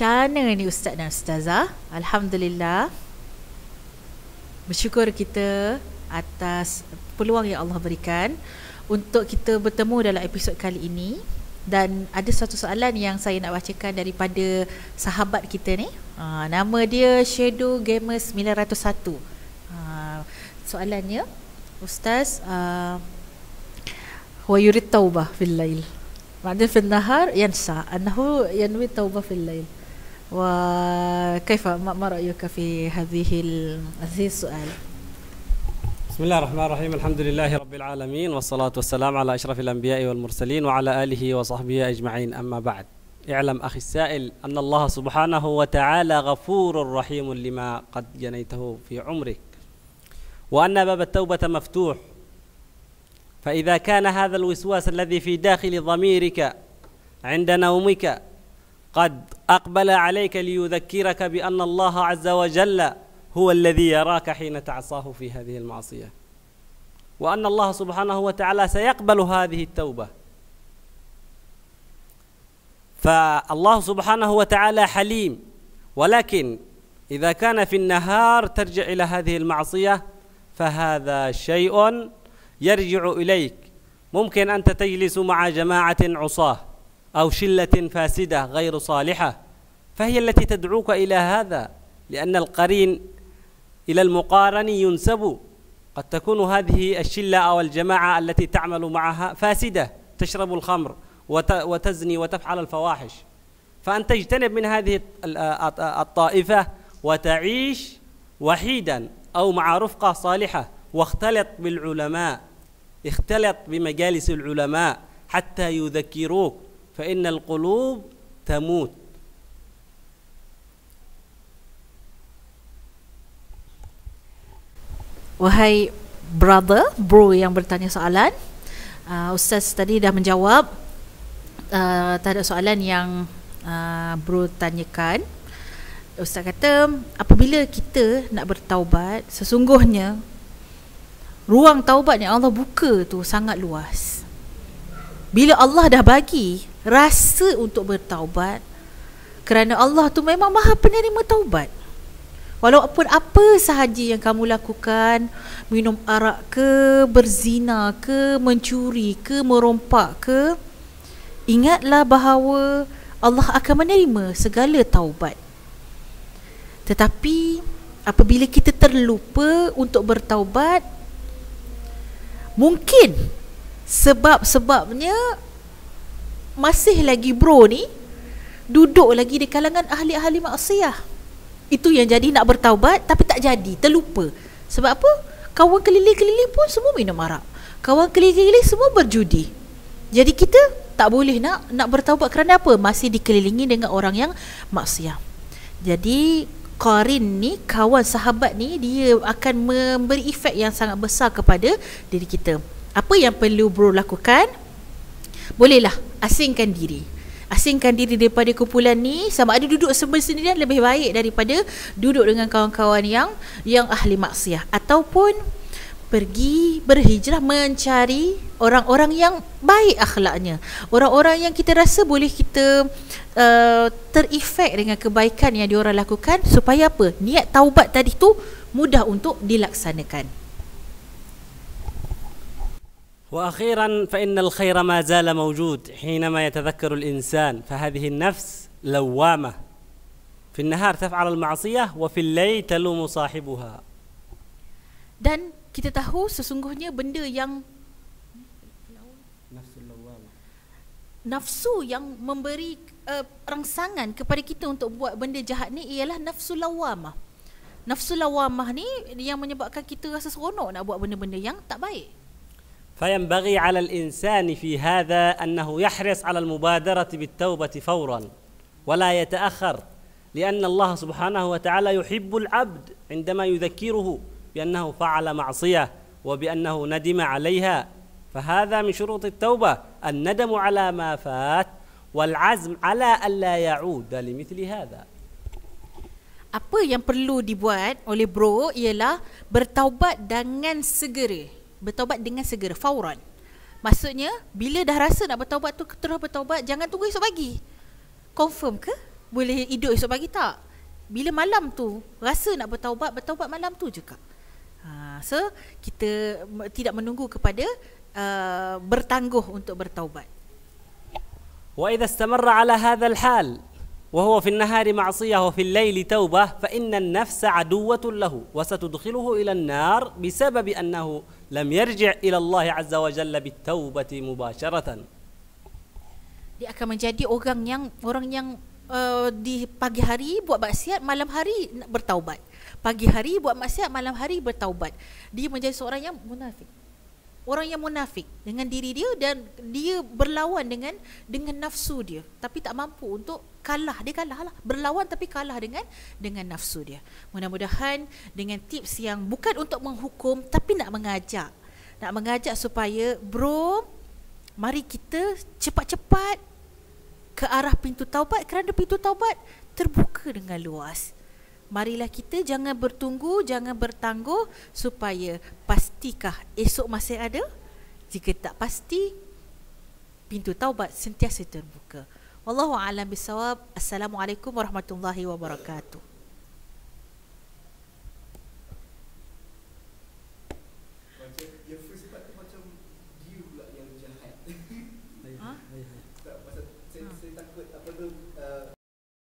Cana ni Ustaz dan Ustazah Alhamdulillah Bersyukur kita Atas peluang yang Allah berikan Untuk kita bertemu dalam episod kali ini Dan ada satu soalan yang saya nak bacakan Daripada sahabat kita ni ha, Nama dia Shadow Gamer 901 Soalannya Ustaz ha, Wa yurid taubah fil lail Maksudnya fil nahar yansa Anahu yanwi taubah fil lail وكيف ما رأيك في هذه هذه السؤال؟ بسم الله الرحمن الرحيم الحمد لله رب العالمين والصلاة والسلام على أشرف الأنبياء والمرسلين وعلى آله وصحبه أجمعين أما بعد اعلم أخي السائل أن الله سبحانه وتعالى غفور رحيم لما قد جنيته في عمرك وأن باب التوبة مفتوح فإذا كان هذا الوسواس الذي في داخل ضميرك عند نومك قد أقبل عليك ليذكرك بأن الله عز وجل هو الذي يراك حين تعصاه في هذه المعصية وأن الله سبحانه وتعالى سيقبل هذه التوبة فالله سبحانه وتعالى حليم ولكن إذا كان في النهار ترجع إلى هذه المعصية فهذا شيء يرجع إليك ممكن أنت تجلس مع جماعة عصاه أو شلة فاسدة غير صالحة فهي التي تدعوك إلى هذا لأن القرين إلى المقارن ينسب قد تكون هذه الشلة أو الجماعة التي تعمل معها فاسدة تشرب الخمر وتزني وتفعل الفواحش فأن تجتنب من هذه الطائفة وتعيش وحيدا أو مع رفقة صالحة واختلط بالعلماء اختلط بمجالس العلماء حتى يذكروك fa innal qulub tamut Wahai brother, bro yang bertanya soalan uh, Ustaz tadi dah menjawab uh, Tak ada soalan yang uh, bro tanyakan Ustaz kata, apabila kita nak bertaubat Sesungguhnya Ruang taubat yang Allah buka tu sangat luas Bila Allah dah bagi rasa untuk bertaubat kerana Allah tu memang maha penerima taubat. Walaupun apa sahaja yang kamu lakukan, minum arak ke, berzina ke, mencuri ke, merompak ke, ingatlah bahawa Allah akan menerima segala taubat. Tetapi apabila kita terlupa untuk bertaubat, mungkin sebab-sebabnya masih lagi bro ni duduk lagi di kalangan ahli-ahli maksiat. Itu yang jadi nak bertaubat tapi tak jadi, terlupa. Sebab apa? Kawan keliling-keliling pun semua minum arak. Kawan keliling-keliling semua berjudi. Jadi kita tak boleh nak nak bertaubat kerana apa? Masih dikelilingi dengan orang yang maksiat. Jadi Qarin ni kawan sahabat ni dia akan memberi efek yang sangat besar kepada diri kita. Apa yang perlu bro lakukan? Bolehlah asingkan diri Asingkan diri daripada kumpulan ni Sama ada duduk sendirian lebih baik daripada Duduk dengan kawan-kawan yang Yang ahli maksiat Ataupun pergi berhijrah mencari orang-orang yang baik akhlaknya orang-orang yang kita rasa boleh kita uh, terefek dengan kebaikan yang diorang lakukan supaya apa niat taubat tadi tu mudah untuk dilaksanakan وأخيرا فإن الخير ما زال موجود حينما يتذكر الإنسان فهذه النفس لوامة في النهار تفعل المعصية وفي الليل تلوم صاحبها dan kita tahu sesungguhnya benda yang nafsu yang memberi uh, rangsangan kepada kita untuk buat benda jahat ni ialah nafsu lawamah. Nafsu lawamah ni yang menyebabkan kita rasa seronok nak buat benda-benda yang tak baik. فينبغي على الانسان في هذا انه يحرص على المبادره بالتوبه فورا ولا يتاخر لان الله سبحانه وتعالى يحب العبد عندما يذكره بانه فعل معصيه وبانه ندم عليها فهذا من شروط التوبه الندم على ما فات والعزم على الا يعود لمثل هذا Apa yang perlu dibuat oleh bro ialah bertaubat dengan segera. bertaubat dengan segera fauran maksudnya bila dah rasa nak bertaubat tu terus bertaubat jangan tunggu esok pagi confirm ke boleh hidup esok pagi tak bila malam tu rasa nak bertaubat bertaubat malam tu juga. kak ha so kita tidak menunggu kepada uh, bertangguh untuk bertaubat wa idza istamarra ala hadha alhal وهو في النهار معصية وفي الليل توبة فإن النفس عدوة له وستدخله إلى النار بسبب أنه لم يرجع إلى الله عز وجل بالتوبة مباشرة. Dia akan menjadi orang yang orang yang uh, di pagi hari buat maksiat, malam hari bertaubat. Pagi hari buat maksiat, malam hari bertaubat. Dia menjadi seorang yang munafik orang yang munafik dengan diri dia dan dia berlawan dengan dengan nafsu dia tapi tak mampu untuk kalah dia kalah lah berlawan tapi kalah dengan dengan nafsu dia mudah-mudahan dengan tips yang bukan untuk menghukum tapi nak mengajak nak mengajak supaya bro mari kita cepat-cepat ke arah pintu taubat kerana pintu taubat terbuka dengan luas Marilah kita jangan bertunggu, jangan bertangguh supaya pastikah esok masih ada? Jika tak pasti, pintu taubat sentiasa terbuka. Wallahu a'lam bisawab. Assalamualaikum warahmatullahi wabarakatuh.